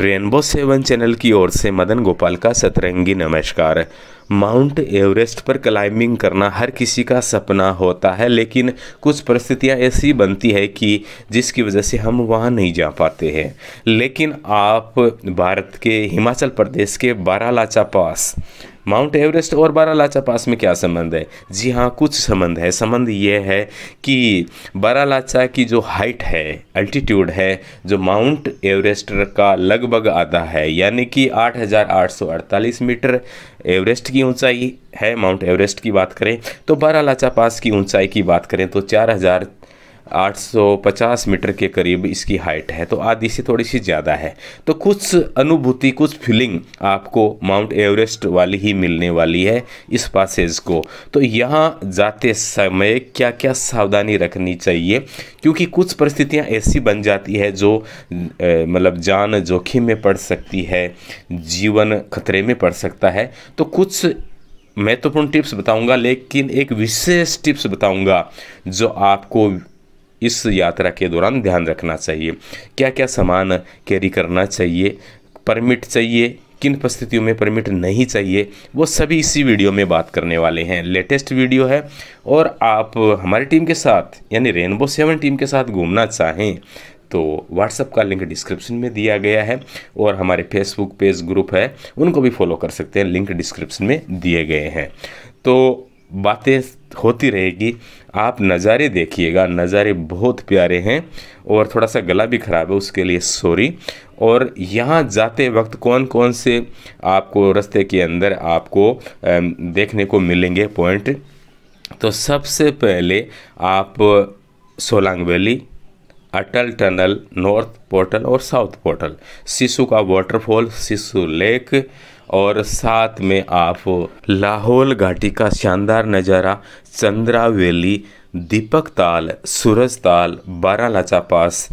rainbow seven channel की ओर से मदन गोपाल का सतरंगी नमस्कार माउंट एवरेस्ट पर क्लाइंबिंग करना हर किसी का सपना होता है लेकिन कुछ परिस्थितियां ऐसी बनती है कि जिसकी वजह से हम वहां नहीं जा पाते हैं लेकिन आप भारत के हिमाचल प्रदेश के बारालाचा पास माउंट एवरेस्ट और बारालाचा पास में क्या संबंध है जी हाँ कुछ संबंध है संबंध ये है कि बारालाचा की जो हाइट है अल्टीट्यूड है जो माउंट एवरेस्ट का लगभग आधा है यानी कि 8,848 मीटर एवरेस्ट की ऊंचाई है माउंट एवरेस्ट की बात करें तो बारालाचा पास की ऊंचाई की बात करें तो चार हज़ार 850 मीटर के करीब इसकी हाइट है तो आधी से थोड़ी सी ज़्यादा है तो कुछ अनुभूति कुछ फीलिंग आपको माउंट एवरेस्ट वाली ही मिलने वाली है इस पासेज को तो यहाँ जाते समय क्या क्या सावधानी रखनी चाहिए क्योंकि कुछ परिस्थितियाँ ऐसी बन जाती है जो मतलब जान जोखिम में पड़ सकती है जीवन खतरे में पड़ सकता है तो कुछ महत्वपूर्ण तो टिप्स बताऊंगा लेकिन एक विशेष टिप्स बताऊंगा जो आपको इस यात्रा के दौरान ध्यान रखना चाहिए क्या क्या सामान कैरी करना चाहिए परमिट चाहिए किन परिस्थितियों में परमिट नहीं चाहिए वो सभी इसी वीडियो में बात करने वाले हैं लेटेस्ट वीडियो है और आप हमारी टीम के साथ यानी रेनबो सेवन टीम के साथ घूमना चाहें तो व्हाट्सअप का लिंक डिस्क्रिप्शन में दिया गया है और हमारे फेसबुक पेज ग्रुप है उनको भी फॉलो कर सकते हैं लिंक डिस्क्रिप्शन में दिए गए हैं तो बातें होती रहेगी आप नज़ारे देखिएगा नज़ारे बहुत प्यारे हैं और थोड़ा सा गला भी ख़राब है उसके लिए सॉरी और यहाँ जाते वक्त कौन कौन से आपको रास्ते के अंदर आपको देखने को मिलेंगे पॉइंट तो सबसे पहले आप Solang valley Atal tunnel north portal और साउथ पोर्टल शिशु का वाटरफॉल शिशु लेक और साथ में आप लाहौल घाटी का शानदार नज़ारा चंद्रा वैली दीपक ताल सूरज ताल बारालाचा पास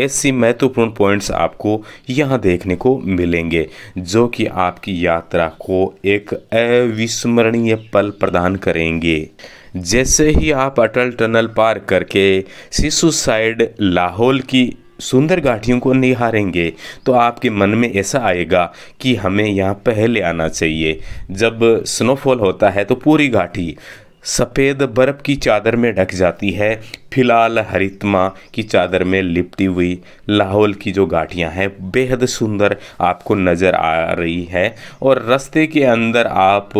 ऐसी महत्वपूर्ण पॉइंट्स आपको यहाँ देखने को मिलेंगे जो कि आपकी यात्रा को एक अविस्मरणीय पल प्रदान करेंगे जैसे ही आप अटल टनल पार करके शिशु साइड लाहौल की सुंदर गाठियों को निहारेंगे तो आपके मन में ऐसा आएगा कि हमें यहाँ पहले आना चाहिए जब स्नोफॉल होता है तो पूरी घाटी सफ़ेद बर्फ़ की चादर में ढक जाती है फिलहाल हरितमा की चादर में लिपटी हुई लाहौल की जो घाटियाँ हैं बेहद सुंदर आपको नज़र आ रही है और रास्ते के अंदर आप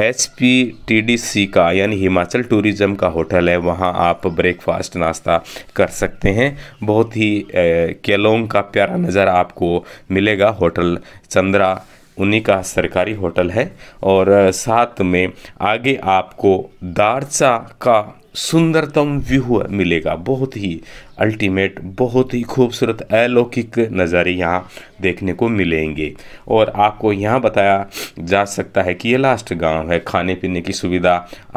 H P T D C का यानी हिमाचल टूरिज़म का होटल है वहाँ आप ब्रेकफास्ट नाश्ता कर सकते हैं बहुत ही केलोंग का प्यारा नज़र आपको मिलेगा होटल चंद्रा उन्हीं का सरकारी होटल है और साथ में आगे आपको दारचा का सुंदरतम व्यू मिलेगा बहुत ही अल्टीमेट बहुत ही खूबसूरत अलौकिक नज़ारे यहाँ देखने को मिलेंगे और आपको यहाँ बताया जा सकता है कि ये लास्ट गांव है खाने पीने की सुविधा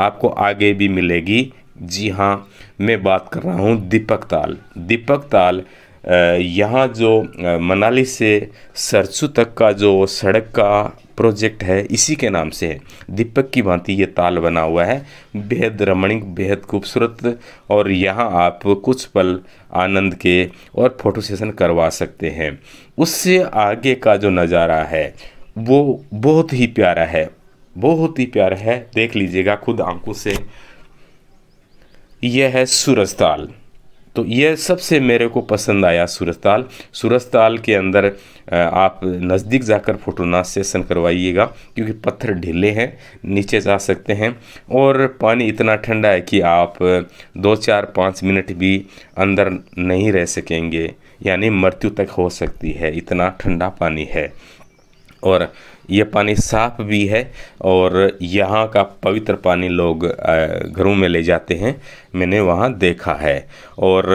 आपको आगे भी मिलेगी जी हाँ मैं बात कर रहा हूँ दीपक ताल दीपक ताल यहाँ जो मनाली से सरसू तक का जो सड़क का प्रोजेक्ट है इसी के नाम से है दीपक की भांति ये ताल बना हुआ है बेहद रमणीक बेहद खूबसूरत और यहाँ आप कुछ पल आनंद के और फोटो सेशन करवा सकते हैं उससे आगे का जो नज़ारा है वो बहुत ही प्यारा है बहुत ही प्यारा है देख लीजिएगा खुद आंखों से यह है सूरज ताल तो यह सबसे मेरे को पसंद आया सूरज ताल सूरज ताल के अंदर आप नज़दीक जाकर फोटोनाश सेशन करवाइएगा क्योंकि पत्थर ढीले हैं नीचे जा सकते हैं और पानी इतना ठंडा है कि आप दो चार पाँच मिनट भी अंदर नहीं रह सकेंगे यानी मृत्यु तक हो सकती है इतना ठंडा पानी है और ये पानी साफ भी है और यहाँ का पवित्र पानी लोग घरों में ले जाते हैं मैंने वहाँ देखा है और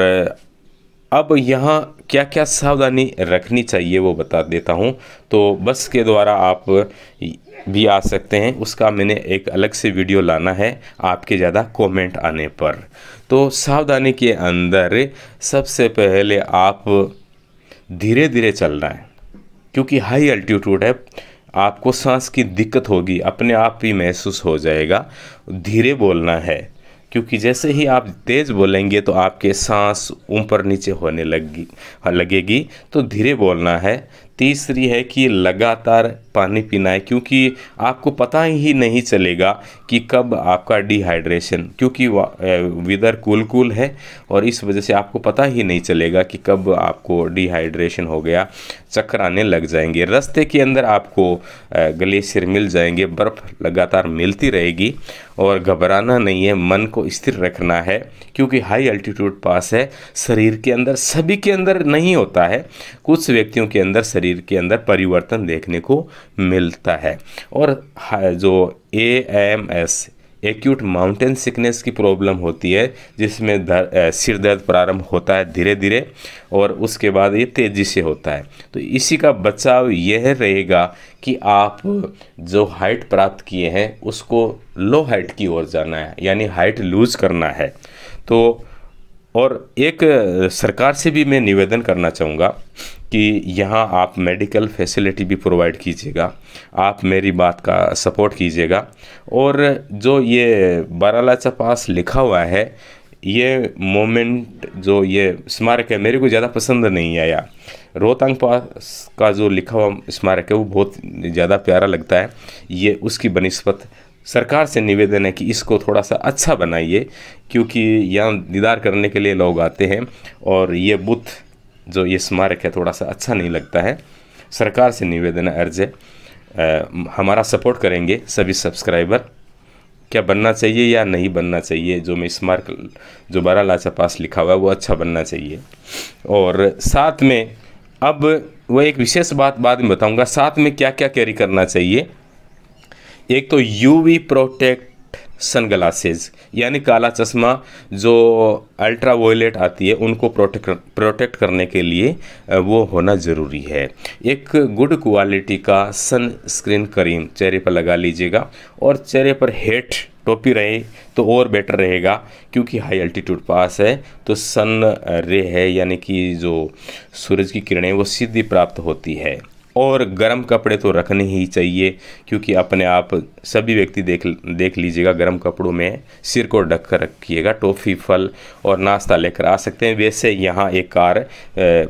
अब यहाँ क्या क्या सावधानी रखनी चाहिए वो बता देता हूँ तो बस के द्वारा आप भी आ सकते हैं उसका मैंने एक अलग से वीडियो लाना है आपके ज़्यादा कमेंट आने पर तो सावधानी के अंदर सबसे पहले आप धीरे धीरे चलना है क्योंकि हाई अल्टीट्यूड है आपको सांस की दिक्कत होगी अपने आप ही महसूस हो जाएगा धीरे बोलना है क्योंकि जैसे ही आप तेज़ बोलेंगे तो आपके सांस ऊपर नीचे होने लगी लगेगी तो धीरे बोलना है तीसरी है कि लगातार पानी पीना है क्योंकि आपको पता ही नहीं चलेगा कि कब आपका डिहाइड्रेशन क्योंकि वेदर कूल कूल है और इस वजह से आपको पता ही नहीं चलेगा कि कब आपको डिहाइड्रेशन हो गया चक्कर आने लग जाएंगे रास्ते के अंदर आपको ग्लेशियर मिल जाएंगे बर्फ़ लगातार मिलती रहेगी और घबराना नहीं है मन को स्थिर रखना है क्योंकि हाई अल्टीट्यूड पास है शरीर के अंदर सभी के अंदर नहीं होता है कुछ व्यक्तियों के अंदर शरीर के अंदर परिवर्तन देखने को मिलता है और जो A M S acute mountain sickness की प्रॉब्लम होती है जिसमें सिर दर्द प्रारंभ होता है धीरे धीरे और उसके बाद ये तेज़ी से होता है तो इसी का बचाव यह रहेगा कि आप जो हाइट प्राप्त किए हैं उसको लो हाइट की ओर जाना है यानी हाइट लूज करना है तो और एक सरकार से भी मैं निवेदन करना चाहूँगा कि यहाँ आप मेडिकल फैसिलिटी भी प्रोवाइड कीजिएगा आप मेरी बात का सपोर्ट कीजिएगा और जो ये बारालाचा पास लिखा हुआ है ये मोमेंट जो ये स्मारक है मेरे को ज़्यादा पसंद नहीं आया रोहतांग पास का जो लिखा हुआ स्मारक है वो बहुत ज़्यादा प्यारा लगता है ये उसकी बनस्पत सरकार से निवेदन है कि इसको थोड़ा सा अच्छा बनाइए क्योंकि यहाँ दीदार करने के लिए लोग आते हैं और ये बुथ जो ये स्मारक है थोड़ा सा अच्छा नहीं लगता है सरकार से निवेदन अर्ज है हमारा सपोर्ट करेंगे सभी सब्सक्राइबर क्या बनना चाहिए या नहीं बनना चाहिए जो मैं स्मारक जो बारह लाचा पास लिखा हुआ है वो अच्छा बनना चाहिए और साथ में अब वो एक विशेष बात बाद में बताऊंगा साथ में क्या क्या कैरी करना चाहिए एक तो यूवी प्रोटेक्ट सन ग्लासेज यानी काला चश्मा जो अल्ट्रा वोलेट आती है उनको प्रोटेक्ट प्रोटेक्ट करने के लिए वो होना ज़रूरी है एक गुड क्वालिटी का सनस्क्रीन क्रीम चेहरे पर लगा लीजिएगा और चेहरे पर हेट टोपी रहे तो और बेटर रहेगा क्योंकि हाई अल्टीट्यूड पास है तो सन रे है यानी कि जो सूरज की किरणें वो सीधी प्राप्त होती है और गर्म कपड़े तो रखने ही चाहिए क्योंकि अपने आप सभी व्यक्ति देख देख लीजिएगा गर्म कपड़ों में सिर को ढक कर रखिएगा टोफी फल और नाश्ता लेकर आ सकते हैं वैसे यहाँ एक कार ए,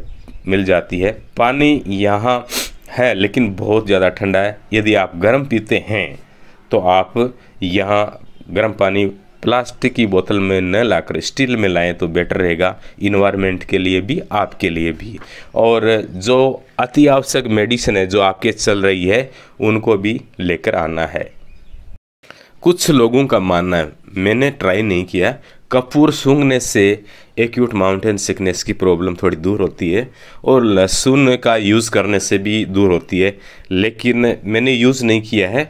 मिल जाती है पानी यहाँ है लेकिन बहुत ज़्यादा ठंडा है यदि आप गर्म पीते हैं तो आप यहाँ गर्म पानी प्लास्टिक की बोतल में न लाकर स्टील में लाएं तो बेटर रहेगा इन्वायरमेंट के लिए भी आपके लिए भी और जो अति आवश्यक मेडिसिन है जो आपके चल रही है उनको भी लेकर आना है कुछ लोगों का मानना है मैंने ट्राई नहीं किया कपूर सूंघने से एक्यूट माउंटेन सिकनेस की प्रॉब्लम थोड़ी दूर होती है और लहसुन का यूज़ करने से भी दूर होती है लेकिन मैंने यूज़ नहीं किया है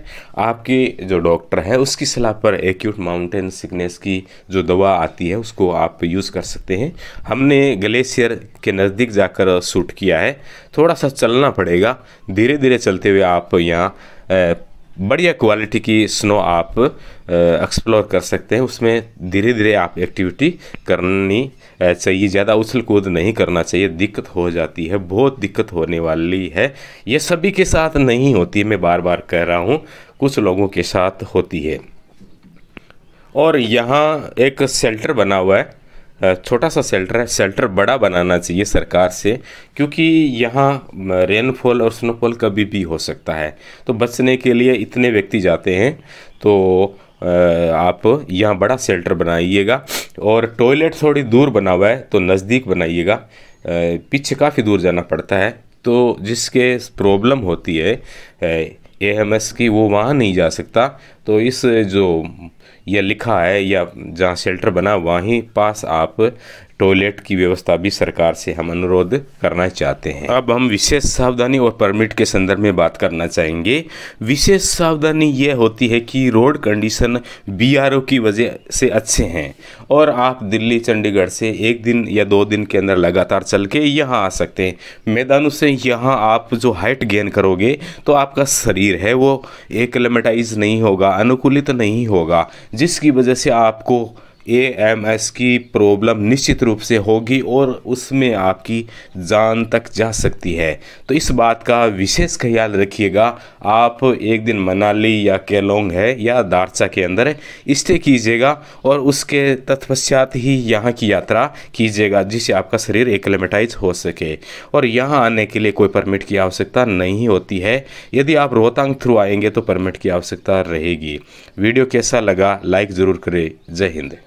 आपके जो डॉक्टर है उसकी सलाह पर एक्यूट माउंटेन सिकनेस की जो दवा आती है उसको आप यूज़ कर सकते हैं हमने ग्लेशियर के नज़दीक जाकर शूट किया है थोड़ा सा चलना पड़ेगा धीरे धीरे चलते हुए आप यहाँ बढ़िया क्वालिटी की स्नो आप एक्सप्लोर कर सकते हैं उसमें धीरे धीरे आप एक्टिविटी करनी चाहिए ज़्यादा उछल कूद नहीं करना चाहिए दिक्कत हो जाती है बहुत दिक्कत होने वाली है ये सभी के साथ नहीं होती मैं बार बार कह रहा हूँ कुछ लोगों के साथ होती है और यहाँ एक शेल्टर बना हुआ है छोटा सा सेल्टर है सेल्टर बड़ा बनाना चाहिए सरकार से क्योंकि यहाँ रेनफॉल और स्नोफॉल कभी भी हो सकता है तो बचने के लिए इतने व्यक्ति जाते हैं तो आप यहाँ बड़ा सेल्टर बनाइएगा और टॉयलेट थोड़ी दूर बना हुआ है तो नज़दीक बनाइएगा पीछे काफ़ी दूर जाना पड़ता है तो जिसके प्रॉब्लम होती है ए एम एस की वो वहाँ नहीं जा सकता तो इस जो या लिखा है या जहाँ शेल्टर बना वहीं पास आप टॉयलेट की व्यवस्था भी सरकार से हम अनुरोध करना चाहते हैं अब हम विशेष सावधानी और परमिट के संदर्भ में बात करना चाहेंगे विशेष सावधानी यह होती है कि रोड कंडीशन बीआरओ की वजह से अच्छे हैं और आप दिल्ली चंडीगढ़ से एक दिन या दो दिन के अंदर लगातार चल के यहाँ आ सकते हैं मैदानों से यहाँ आप जो हाइट गेन करोगे तो आपका शरीर है वो एक नहीं होगा अनुकूलित नहीं होगा जिसकी वजह से आपको एएमएस की प्रॉब्लम निश्चित रूप से होगी और उसमें आपकी जान तक जा सकती है तो इस बात का विशेष ख्याल रखिएगा आप एक दिन मनाली या केलोंग है या दारचा के अंदर स्टे कीजिएगा और उसके तत्पश्चात ही यहाँ की यात्रा कीजिएगा जिससे आपका शरीर एक्लेमेटाइज हो सके और यहाँ आने के लिए कोई परमिट की आवश्यकता नहीं होती है यदि आप रोहतांग थ्रू आएंगे तो परमिट की आवश्यकता रहेगी वीडियो कैसा लगा लाइक ज़रूर करें जय हिंद